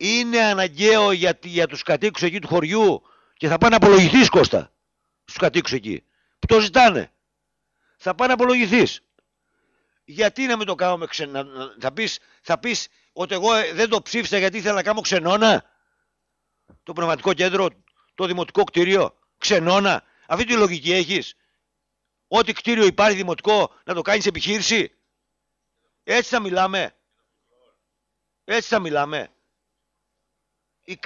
είναι αναγκαίο για, για τους κατοίκους εκεί του χωριού και θα πάνε να απολογηθείς Κώστα στους κατοίκους εκεί που το ζητάνε θα πάνε να απολογηθείς. γιατί να μην το κάνουμε ξενά θα πεις, θα πεις ότι εγώ ε, δεν το ψήφισα γιατί ήθελα να κάνω ξενώνα το πνευματικό κέντρο το δημοτικό κτίριο ξενώνα αυτή τη λογική έχεις ό,τι κτίριο υπάρχει δημοτικό να το κάνεις επιχείρηση έτσι θα μιλάμε έτσι θα μιλάμε η...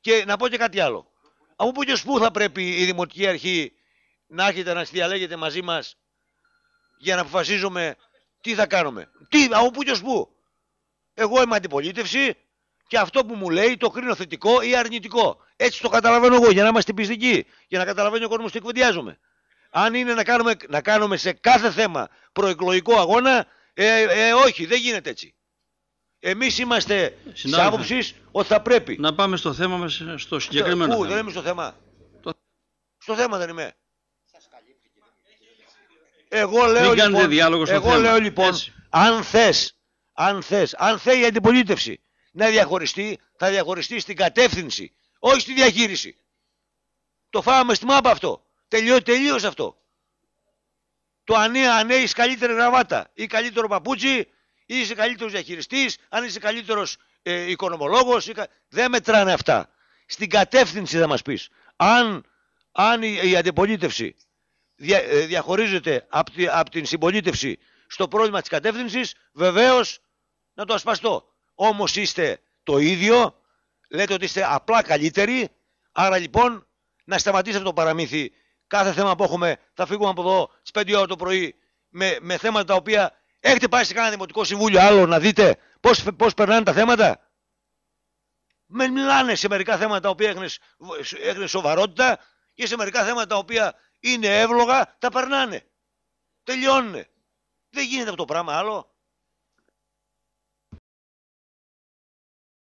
Και να πω και κάτι άλλο. Από πού και θα πρέπει η Δημοτική Αρχή να έρχεται να συνδιαλέγεται μαζί μας για να αποφασίζουμε τι θα κάνουμε. Τι, από πού και Εγώ είμαι αντιπολίτευση και αυτό που μου λέει το κρίνω θετικό ή αρνητικό. Έτσι το καταλαβαίνω εγώ για να είμαστε πιστικοί, για να καταλαβαίνει ο κόσμος τι κουβεντιάζομαι. Αν είναι να κάνουμε, να κάνουμε σε κάθε θέμα προεκλογικό αγώνα, ε, ε όχι, δεν γίνεται έτσι. Εμείς είμαστε της άποψης ότι θα πρέπει. Να πάμε στο θέμα μας, στο συγκεκριμένο. Πού, δεν είμαι στο θέμα. Το... Στο θέμα δεν είμαι. Εγώ λέω Μην λοιπόν, διάλογο στο εγώ λέω λοιπόν Έτσι. αν θες, αν θες, αν θέλει η αντιπολίτευση να διαχωριστεί, θα διαχωριστεί στην κατεύθυνση, όχι στη διαχείριση. Το φάμε στη μάπα αυτό. Τελειώ, τελείω αυτό. Το αν καλύτερη γραβάτα ή καλύτερο παπούτσι ή είσαι καλύτερος διαχειριστής, αν είσαι καλύτερος ε, οικονομολόγος. Δεν μετράνε αυτά. Στην κατεύθυνση θα μας πεις. Αν, αν η, αντιπολίτευση δια, ε, διαχωρίζεται από την συμπολίτευση στο πρόβλημα της κατεύθυνσης, βεβαίως να το ασπαστώ. Όμως είστε το ίδιο, λέτε ότι είστε απλά καλύτεροι, άρα λοιπόν να σταματήσετε το παραμύθι. Κάθε θέμα που έχουμε θα φύγουμε από εδώ στις 5 ώρα το πρωί με, με θέματα τα οποία Έχετε πάει σε κανένα δημοτικό συμβούλιο άλλο να δείτε πώς, πώς περνάνε τα θέματα. Με μιλάνε σε μερικά θέματα τα οποία έχουν σοβαρότητα και σε μερικά θέματα τα οποία είναι εύλογα τα περνάνε. Τελειώνουν. Δεν γίνεται αυτό το πράγμα άλλο.